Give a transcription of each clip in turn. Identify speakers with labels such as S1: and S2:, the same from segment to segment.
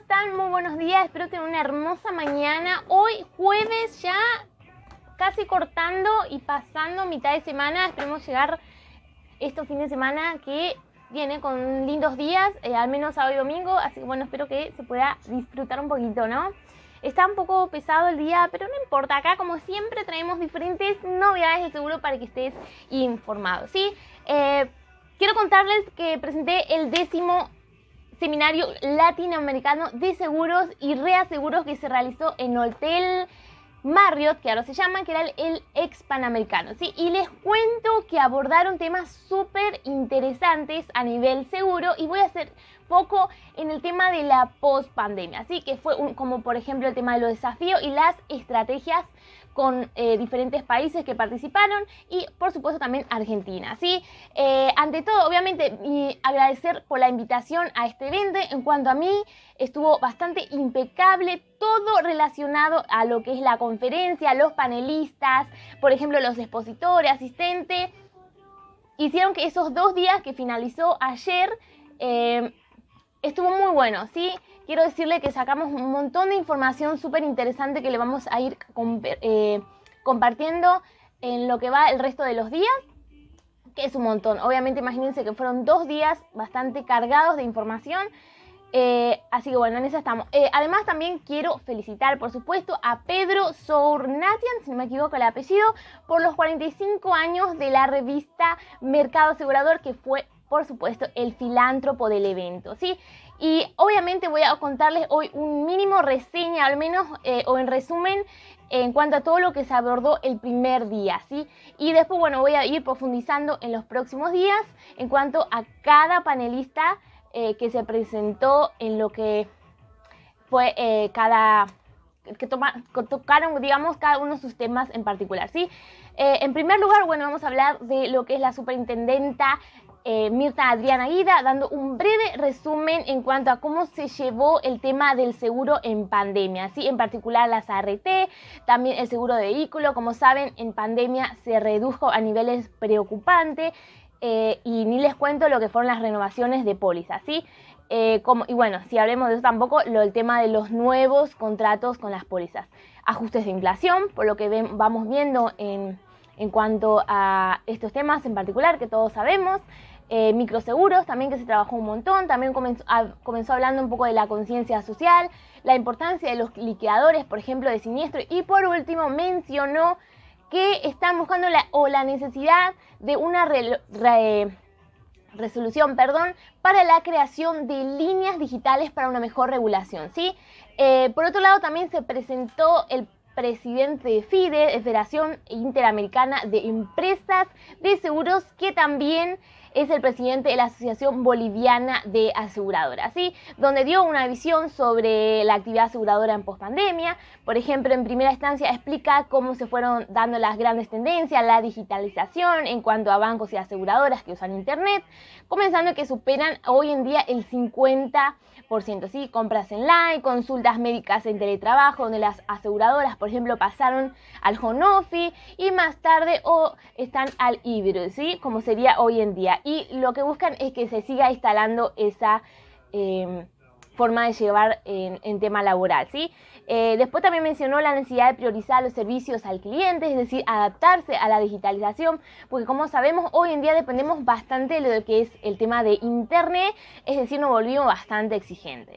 S1: están? Muy buenos días, espero tener una hermosa mañana. Hoy jueves ya casi cortando y pasando mitad de semana, esperemos llegar este fin de semana que viene con lindos días, eh, al menos sábado y domingo, así que bueno, espero que se pueda disfrutar un poquito, ¿no? Está un poco pesado el día, pero no importa, acá como siempre traemos diferentes novedades de seguro para que estés informado, ¿sí? Eh, quiero contarles que presenté el décimo seminario latinoamericano de seguros y reaseguros que se realizó en Hotel Marriott, que ahora se llama, que era el, el ex panamericano. ¿sí? Y les cuento que abordaron temas súper interesantes a nivel seguro y voy a hacer poco en el tema de la post-pandemia. Así que fue un, como por ejemplo el tema de los desafíos y las estrategias con eh, diferentes países que participaron y por supuesto también Argentina. ¿sí? Eh, ante todo, obviamente, y agradecer por la invitación a este evento. En cuanto a mí, estuvo bastante impecable todo relacionado a lo que es la conferencia, los panelistas, por ejemplo, los expositores, asistentes. Hicieron que esos dos días que finalizó ayer, eh, estuvo muy bueno, ¿sí? Quiero decirle que sacamos un montón de información súper interesante que le vamos a ir eh, compartiendo en lo que va el resto de los días, que es un montón. Obviamente imagínense que fueron dos días bastante cargados de información. Eh, así que bueno, en eso estamos. Eh, además también quiero felicitar, por supuesto, a Pedro Sournatian, si no me equivoco el apellido, por los 45 años de la revista Mercado Asegurador, que fue por supuesto, el filántropo del evento, ¿sí? Y obviamente voy a contarles hoy un mínimo reseña, al menos, eh, o en resumen, en cuanto a todo lo que se abordó el primer día, ¿sí? Y después, bueno, voy a ir profundizando en los próximos días en cuanto a cada panelista eh, que se presentó en lo que fue eh, cada que tocaron, digamos, cada uno de sus temas en particular, ¿sí? en primer lugar, bueno, vamos a hablar de lo que es la superintendenta eh, Mirta Adriana Aguida dando un breve resumen en cuanto a cómo se llevó el tema del seguro en pandemia, en particular las ART, también el seguro de vehículo, como saben en pandemia se redujo a niveles preocupantes eh, y ni les cuento lo que fueron las renovaciones de pólizas, eh, como, y bueno, si hablemos de eso tampoco, lo, el tema de los nuevos contratos con las pólizas. Ajustes de inflación, por lo que ven, vamos viendo en, en cuanto a estos temas en particular que todos sabemos. Eh, microseguros, también que se trabajó un montón, también comenzó, ah, comenzó hablando un poco de la conciencia social, la importancia de los liquidadores, por ejemplo, de siniestro, y por último mencionó que están buscando la, o la necesidad de una resolución, perdón, para la creación de líneas digitales para una mejor regulación, ¿sí? Eh, por otro lado, también se presentó el presidente de FIDE, Federación Interamericana de Empresas de Seguros, que también es el presidente de la Asociación Boliviana de Aseguradoras, ¿sí? donde dio una visión sobre la actividad aseguradora en pospandemia. Por ejemplo, en primera instancia explica cómo se fueron dando las grandes tendencias, la digitalización en cuanto a bancos y aseguradoras que usan Internet, comenzando que superan hoy en día el 50%, ¿sí? compras en line, consultas médicas en teletrabajo, donde las aseguradoras, por ejemplo, pasaron al Honofi y más tarde o están al híbrido, ¿sí? como sería hoy en día y lo que buscan es que se siga instalando esa em, forma de llevar en, tema laboral. ¿sí? Eh, después también mencionó la necesidad de priorizar los servicios al cliente, es decir, adaptarse a la digitalización, porque como sabemos, hoy en día dependemos bastante de lo que es el tema de Internet, es decir, nos volvimos bastante exigentes.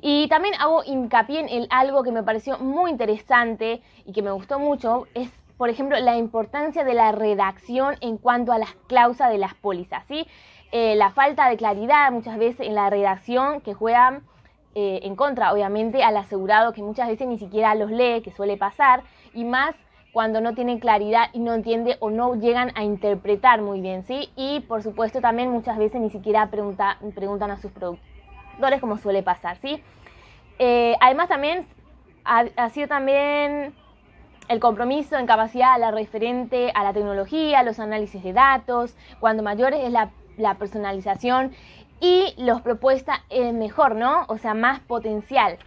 S1: Y también hago hincapié en algo que me pareció muy interesante y que me gustó mucho, es por ejemplo, la importancia de la redacción en cuanto a las cláusulas de las pólizas, ¿sí? Eh, la falta de claridad muchas veces en la redacción que juega eh, en contra, obviamente, al asegurado que muchas veces ni siquiera los lee, que suele pasar, y más cuando no tienen claridad y no entiende o no llegan a interpretar muy bien, ¿sí? Y por supuesto también muchas veces ni siquiera preguntan a sus productores como suele pasar, ¿sí? Eh, además también ha sido también el compromiso en capacidad a la referente a la tecnología, los análisis de datos, cuando mayores es la, personalización y los propuestas es mejor, ¿no? O sea, más potencial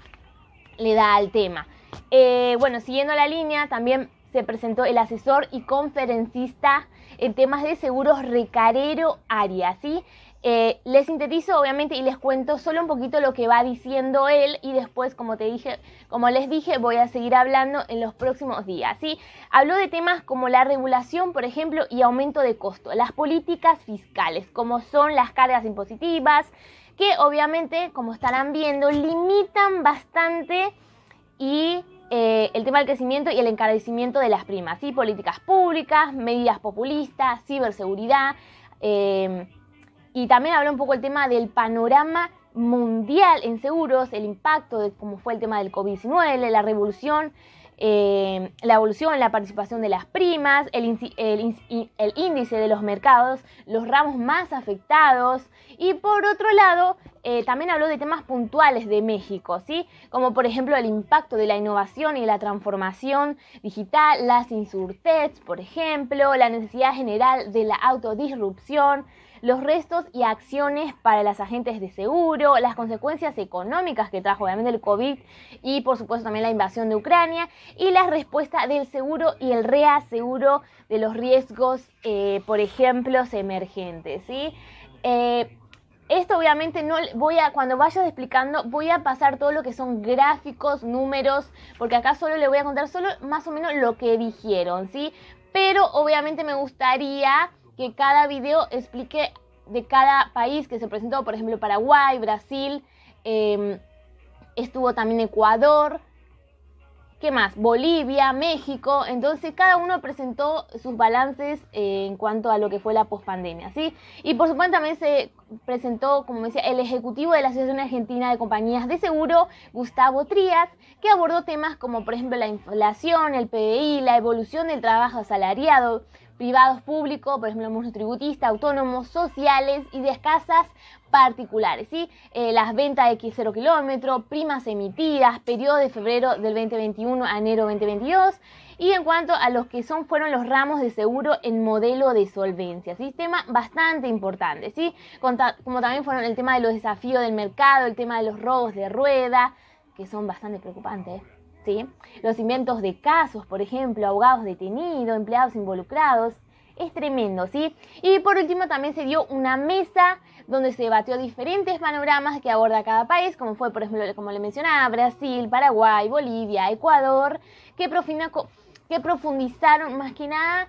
S1: le da al tema. Eh, bueno, siguiendo la línea, también se presentó el asesor y conferencista en temas de seguros Recarero Arias, ¿sí? Eh, les sintetizo, obviamente, y les cuento solo un poquito lo que va diciendo él y después, como te dije, como les dije, voy a seguir hablando en los próximos días. ¿sí? Habló de temas como la regulación, por ejemplo, y aumento de costo, las políticas fiscales, como son las cargas impositivas, que obviamente, como estarán viendo, limitan bastante y eh, el tema del crecimiento y el encarecimiento de las primas, ¿sí? políticas públicas, medidas populistas, ciberseguridad. Eh, y también habló un poco el tema del panorama mundial en seguros, el impacto de cómo fue el tema del COVID-19, la revolución, eh, la evolución, la participación de las primas, el, índice de los mercados, los ramos más afectados. Y por otro lado, eh, también habló de temas puntuales de México, ¿sí? como por ejemplo el impacto de la innovación y la transformación digital, las insurtechs, por ejemplo, la necesidad general de la autodisrupción, los restos y acciones para las agentes de seguro, las consecuencias económicas que trajo obviamente el COVID y por supuesto también la invasión de Ucrania y la respuesta del seguro y el reaseguro de los riesgos, eh, por ejemplo, emergentes. ¿sí? Eh, esto obviamente no voy a, cuando vayas explicando, voy a pasar todo lo que son gráficos, números, porque acá solo le voy a contar solo más o menos lo que dijeron, ¿sí? Pero obviamente me gustaría que cada video explique de cada país que se presentó, por ejemplo, Paraguay, Brasil, em, estuvo también Ecuador, ¿Qué más? Bolivia, México. Entonces cada uno presentó sus balances eh, en cuanto a lo que fue la pospandemia, ¿sí? Y por supuesto también se presentó, como decía, el ejecutivo de la Asociación Argentina de Compañías de Seguro, Gustavo Trías, que abordó temas como por ejemplo la inflación, el PBI, la evolución del trabajo asalariado, privados públicos, por ejemplo, tributistas, autónomos, sociales y de escasas particulares, ¿sí? Eh, las ventas de 0 kilómetro, primas emitidas, periodo de febrero del 2021 a enero 2022. Y en cuanto a los que son, fueron los ramos de seguro en modelo de solvencia, sistema bastante importante, ¿sí? Como también fueron el tema de los desafíos del mercado, el tema de los robos de rueda, que son bastante preocupantes. ¿eh? los inventos de casos, por ejemplo, abogados detenidos, empleados involucrados. Es tremendo, ¿sí? Y por último también se dio una mesa donde se debatió diferentes panoramas que aborda cada país, como fue, por ejemplo, como le mencionaba, Brasil, Paraguay, Bolivia, Ecuador, que, profundizaron más que nada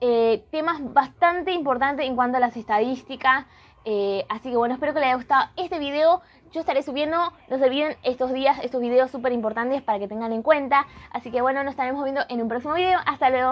S1: eh, temas bastante importantes en cuanto a las estadísticas eh, así que bueno, espero que les haya gustado este video. Yo estaré subiendo, no se olviden, estos días, estos videos súper importantes para que tengan en cuenta. Así que bueno, nos estaremos viendo en un próximo video. Hasta luego.